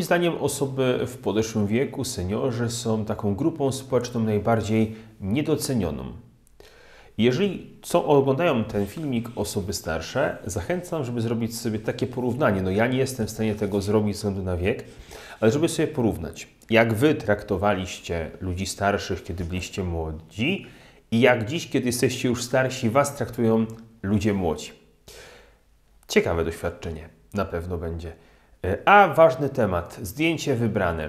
Moim zdaniem osoby w podeszłym wieku, seniorzy, są taką grupą społeczną najbardziej niedocenioną. Jeżeli co oglądają ten filmik osoby starsze, zachęcam, żeby zrobić sobie takie porównanie. No ja nie jestem w stanie tego zrobić ze względu na wiek, ale żeby sobie porównać, jak wy traktowaliście ludzi starszych, kiedy byliście młodzi i jak dziś, kiedy jesteście już starsi, was traktują ludzie młodzi. Ciekawe doświadczenie, na pewno będzie. E, a ważny temat, zdjęcie wybrane.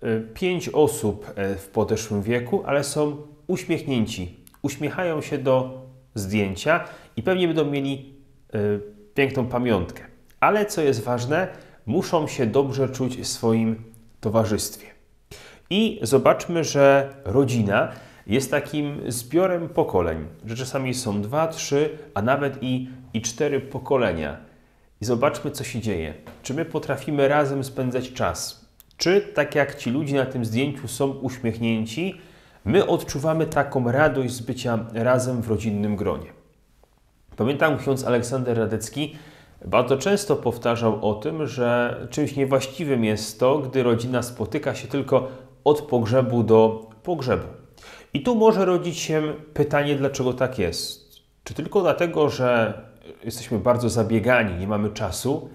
E, pięć osób e, w podeszłym wieku, ale są uśmiechnięci. Uśmiechają się do zdjęcia i pewnie będą mieli piękną pamiątkę. Ale co jest ważne, muszą się dobrze czuć w swoim towarzystwie. I zobaczmy, że rodzina jest takim zbiorem pokoleń, że czasami są dwa, trzy, a nawet i, i cztery pokolenia i zobaczmy, co się dzieje. Czy my potrafimy razem spędzać czas? Czy tak jak ci ludzie na tym zdjęciu są uśmiechnięci, my odczuwamy taką radość z bycia razem w rodzinnym gronie? Pamiętam ksiądz Aleksander Radecki bardzo często powtarzał o tym, że czymś niewłaściwym jest to, gdy rodzina spotyka się tylko od pogrzebu do pogrzebu. I tu może rodzić się pytanie, dlaczego tak jest. Czy tylko dlatego, że jesteśmy bardzo zabiegani, nie mamy czasu,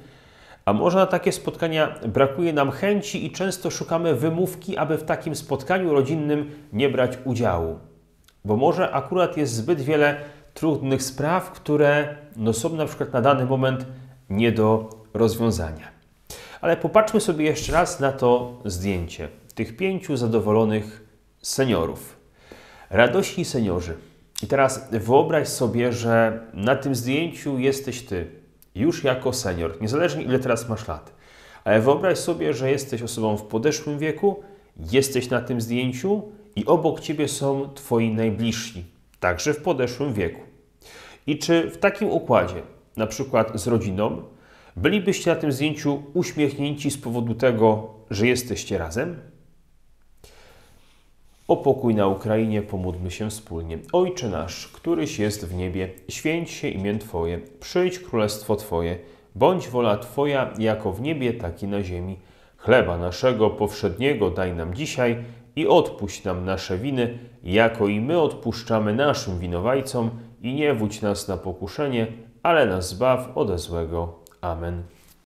a może na takie spotkania brakuje nam chęci i często szukamy wymówki, aby w takim spotkaniu rodzinnym nie brać udziału. Bo może akurat jest zbyt wiele trudnych spraw, które no są na przykład na dany moment nie do rozwiązania. Ale popatrzmy sobie jeszcze raz na to zdjęcie tych pięciu zadowolonych seniorów. Radośni seniorzy i teraz wyobraź sobie, że na tym zdjęciu jesteś ty, już jako senior, niezależnie ile teraz masz lat. Ale wyobraź sobie, że jesteś osobą w podeszłym wieku, jesteś na tym zdjęciu i obok ciebie są twoi najbliżsi, także w podeszłym wieku. I czy w takim układzie, na przykład z rodziną, bylibyście na tym zdjęciu uśmiechnięci z powodu tego, że jesteście razem? O pokój na Ukrainie pomódlmy się wspólnie. Ojcze nasz, któryś jest w niebie, święć się imię Twoje, przyjdź królestwo Twoje, bądź wola Twoja jako w niebie, tak i na ziemi. Chleba naszego powszedniego daj nam dzisiaj i odpuść nam nasze winy, jako i my odpuszczamy naszym winowajcom i nie wódź nas na pokuszenie, ale nas zbaw ode złego. Amen.